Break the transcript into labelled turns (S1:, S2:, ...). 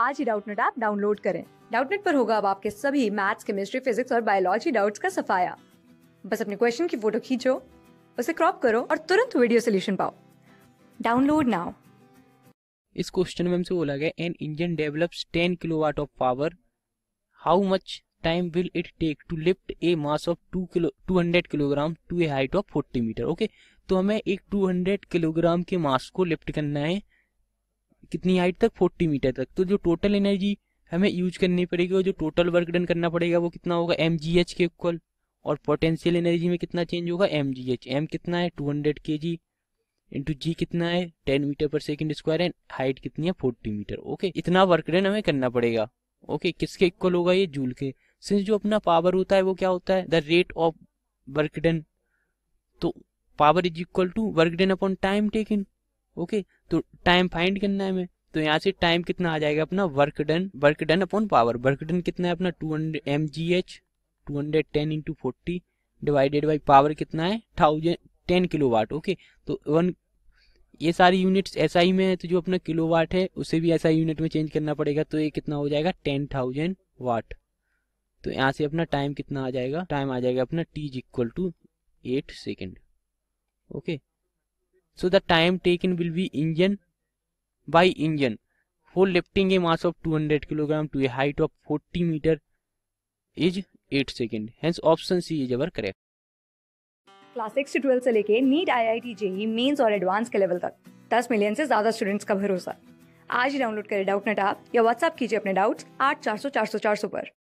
S1: आज ही Doubtnut app download करें डाउटनेट पर होगा अब आपके सभी मैथ्स केमिस्ट्री फिजिक्स और बायोलॉजी डाउट्स का सफाया बस अपने क्वेश्चन की फोटो खींचो उसे क्रॉप करो और तुरंत वीडियो सोल्यूशन पाओ डाउनलोड नाउ
S2: इस क्वेश्चन में हमसे बोला गया an engine develops 10 kilowatt of power how much time will it take to lift a mass of 2 kilo 200 kilogram to a height of 40 metre okay तो हमें एक 200 किलोग्राम के मास को लिफ्ट करना है कितनी हाइट तक फोर्टी मीटर तक तो जो टोटल एनर्जी हमें यूज करनी पड़ेगी और जो टोटल वर्क डन करना पड़ेगा वो कितना होगा एम जी एच के इक्वल और पोटेंशियल एनर्जी में कितना चेंज होगा एम जी एच एम कितना है टू हंड्रेड के जी इंटू जी कितना है ten metre per second square and height कितनी है फोर्टी मीटर ओके इतना वर्क डन हमें करना पड़ेगा ओके किसके इक्वल होगा ये जूल के सिंस जो अपना पावर होता है वो क्या होता है the rate of work done तो power is equal to work done upon time taken okay तो टाइम फाइंड करना है हमें तो यहाँ से टाइम कितना आ जाएगा अपना work done work done upon power work done कितना है अपना two hundred m g h two hundred ten into forty divided by power कितना है thousand ten kilo watt okay तो वन ये सारी यूनिट्स एस आई में है तो जो अपना किलो वाट है उसे भी एस आई यूनिट में चेंज करना पड़ेगा तो ये कितना हो जाएगा टेन थाउजेंड वाट तो यहाँ से अपना टाइम कितना आ जाएगा टाइम आ जाएगा अपना t is equal to eight second okay so the time taken will be engine by engine for lifting a mass of 200 kg to a height of 40 meter is 8 second hence option c is our correct
S1: class six two twelfth से लेके NEET I I T JEE Mains और advance के level तक दस million से ज्यादा students का भरोसा आज ही डाउनलोड करें डाउट नेट आप या व्हाट्सएप कीजिए अपने डाउट्स आठ चार सौ चार सौ चार सौ पर